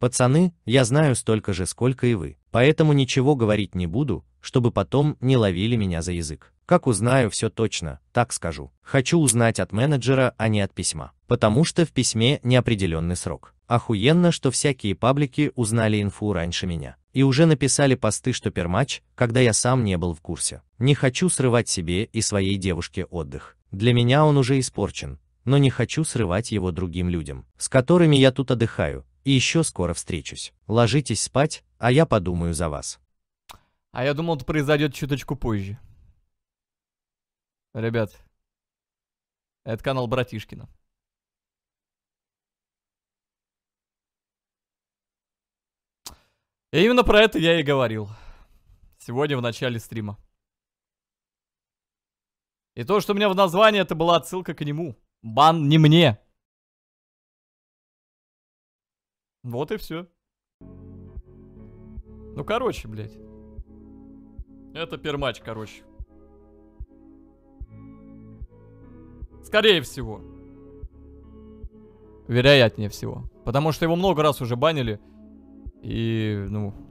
Пацаны, я знаю столько же, сколько и вы, поэтому ничего говорить не буду, чтобы потом не ловили меня за язык. Как узнаю все точно, так скажу. Хочу узнать от менеджера, а не от письма. Потому что в письме неопределенный срок. Охуенно, что всякие паблики узнали инфу раньше меня. И уже написали посты, что пермач, когда я сам не был в курсе. Не хочу срывать себе и своей девушке отдых. Для меня он уже испорчен, но не хочу срывать его другим людям, с которыми я тут отдыхаю, и еще скоро встречусь. Ложитесь спать, а я подумаю за вас. А я думал, это произойдет чуточку позже. Ребят, это канал Братишкина. И именно про это я и говорил. Сегодня в начале стрима. И то, что у меня в названии, это была отсылка к нему. Бан не мне. Вот и все. Ну, короче, блядь. Это пермач, короче. Скорее всего. Вероятнее всего. Потому что его много раз уже банили. И, ну,